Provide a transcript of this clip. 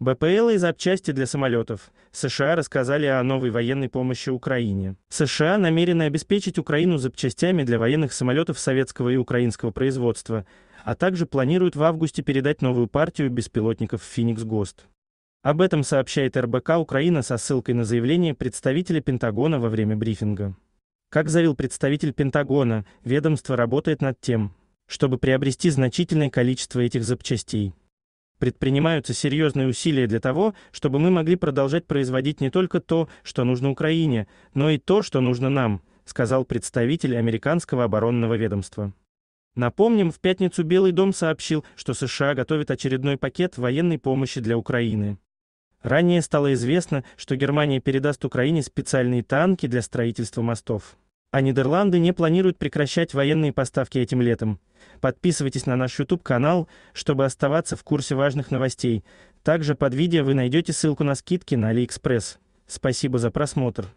БПЛ и запчасти для самолетов. США рассказали о новой военной помощи Украине. США намерены обеспечить Украину запчастями для военных самолетов советского и украинского производства, а также планируют в августе передать новую партию беспилотников «Феникс Гост». Об этом сообщает РБК Украина со ссылкой на заявление представителя Пентагона во время брифинга. Как заявил представитель Пентагона, ведомство работает над тем, чтобы приобрести значительное количество этих запчастей. Предпринимаются серьезные усилия для того, чтобы мы могли продолжать производить не только то, что нужно Украине, но и то, что нужно нам, сказал представитель американского оборонного ведомства. Напомним, в пятницу Белый дом сообщил, что США готовит очередной пакет военной помощи для Украины. Ранее стало известно, что Германия передаст Украине специальные танки для строительства мостов. А Нидерланды не планируют прекращать военные поставки этим летом. Подписывайтесь на наш YouTube-канал, чтобы оставаться в курсе важных новостей. Также под видео вы найдете ссылку на скидки на AliExpress. Спасибо за просмотр.